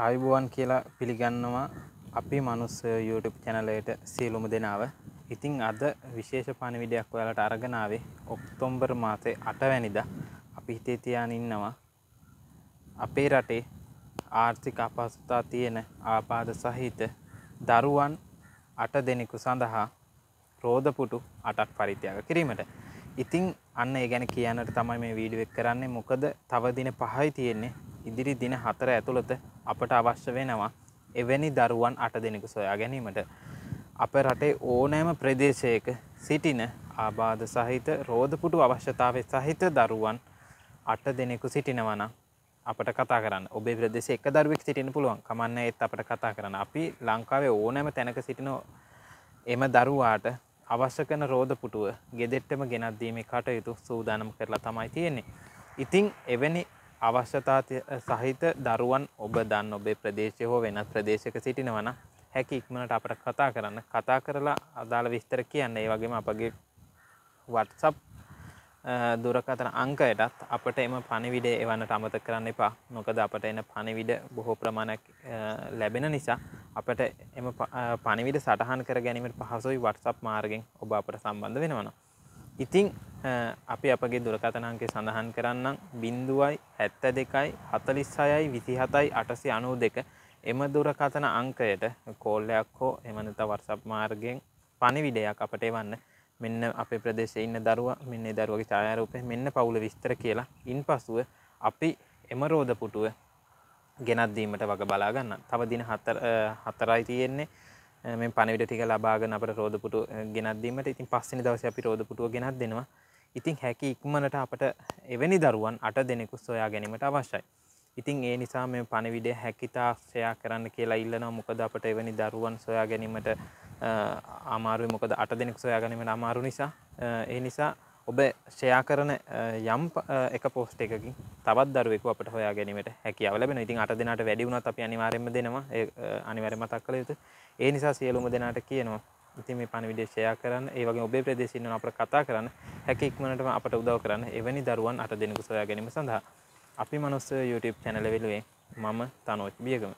ආයුබුවන් කියලා පිළිගන්නවා අපි මනුස්ස YouTube චැනලයට සියලුම දෙනාව. ඉතින් අද විශේෂ පණිවිඩයක් ඔයාලට අරගෙන ආවේ ඔක්තෝබර් මාසේ 8 වැනිදා අපි හිතේ තියාගෙන ඉන්නවා අපේ රටේ ආර්ථික අපහසුතා තියෙන ආබාධ සහිත දරුවන් 8 දෙනෙකු සඳහා රෝදපුටු 8ක් පරිත්‍යාග කිරීමට. ඉතින් අන්න ඒ ගැන කියන්නට තමයි මේ වීඩියෝ එක කරන්නේ. මොකද තව දින 5යි තියෙන්නේ. ඉදිරි දින 4 ඇතුළත අපට අවශ්‍ය වෙනවා එවැනි දරුවන් අට දෙනෙකු සොයා ගැනීමට අප රටේ ඕනෑම ප්‍රදේශයක සිටින ආබාධ සහිත රෝධපුටු අවශ්‍යතාව සහිත දරුවන් අට දෙනෙකු සිටිනවන අපට කතා කරන්න ඔබේ ප්‍රදේශ එක දරුවෙක් සිටින පුළුවන් කමන්න ඒත් අපට කතා කරන්න අපි ලංකාවේ ඕනෑම තැනක සිටිනෝ එම දරුවාට අවශ්‍ය කරන රෝධපුටුව ගෙදෙට්ටම ගෙනත්දීමේ කටයුතු සූදානම් කරලා තමයි තියෙන්නේ ඉතිං එවැනි අවශ්‍යතා සහිත දරුවන් ඔබ දන්න ඔබේ ප්‍රදේශය හෝ වෙනත් ප්‍රදේශක සිටිනවන හැකි ඉක්මනට අපට කතා කරන්න කතා කරලා අදාළ විස්තර කියන්න ඒ වගේම අපගේ වටසප් දුරකතන අංකයටත් අපට එම පණිවිඩ එවන්නට අමත කරන්න එපා මොකද අපට එන පණිවිඩ බොහෝ ප්‍රමාණයක් ලැබෙන නිසා අපට එම පණිවිඩ සටහන් කර ගැනීමට පහසුයි වටසප් මාර්ගෙන් ඔබ අපට සම්බන්ධ වෙනවනවා ඉතිං අපි අපගේ දුරකතනන්ගේ සඳහන් කරන්නම් බින්දුවයි හැත්ත දෙකයි හතලිස් සයයි විසිහතයි අටසි අනූ දෙක එම දුරකථන අංකයට කෝල්ලයක් හෝ එමනත වර්සප් මාර්ගෙන් පණිවිඩයක් අපට එවන්න මෙන්න අප ප්‍රදේශය ඉන්න දරුව මෙන්න දරුවගේ ඡායාරූපය මෙන්න පවුල විස්තර කියලා ඉන් පසුව අපි එම රෝධ පුටුව ගෙනත්දීමට වග බලාගන්න තව දින හතරයි තියෙන්නේ මේ පණවිට ටික ලබාගෙන අපට රෝධපුටු ගෙනත් දීමට ඉතින් පස්වෙනි දවසේ අපි රෝධපුටුව ගෙනත් දෙනවා. ඉතින් හැකි ඉක්මනට අපට එවැනි දරුවන් 8 දෙනෙකු සොයා ගැනීමට අවශ්‍යයි. ඉතින් ඒ නිසා මේ පණවිඩය හැකිතාක්ෂයා කරන්න කියලා ඉල්ලනවා. මොකද අපට එවැනි දරුවන් සොයා ගැනීමට අමාරුයි. මොකද 8 දෙනෙකු සොයා ගැනීමට අමාරු නිසා ඒ නිසා ඔබ ෂයා කරන යම් එක පෝස්ට එකකින් තවත් දරුවෙකු අපට හොයා ගැනීමට හැකියාව ලැබෙන ඉතින් අට දෙනාට වැඩි වුණත් අපි අනිවාර්යෙන්ම දෙනවා ඒ අනිවාර්යෙන් මතක් කළ යුතු ඒ නිසා සියලුම දෙනාට කියනවා ඉතින් මේ පණිවිඩය ෂෙයා කරන්න ඒ වගේ ඔබේ ප්‍රදේශයෙන් යන අපට කතා කරන්න හැකි ඉක්මනටම අපට උදව් කරන්න එවැනි දරුවන් අට දෙනෙකු සොයා ගැනීම සඳහා අපි මනුස්ස YouTube channel වෙනුවෙන් මම තනෝජ් බියගම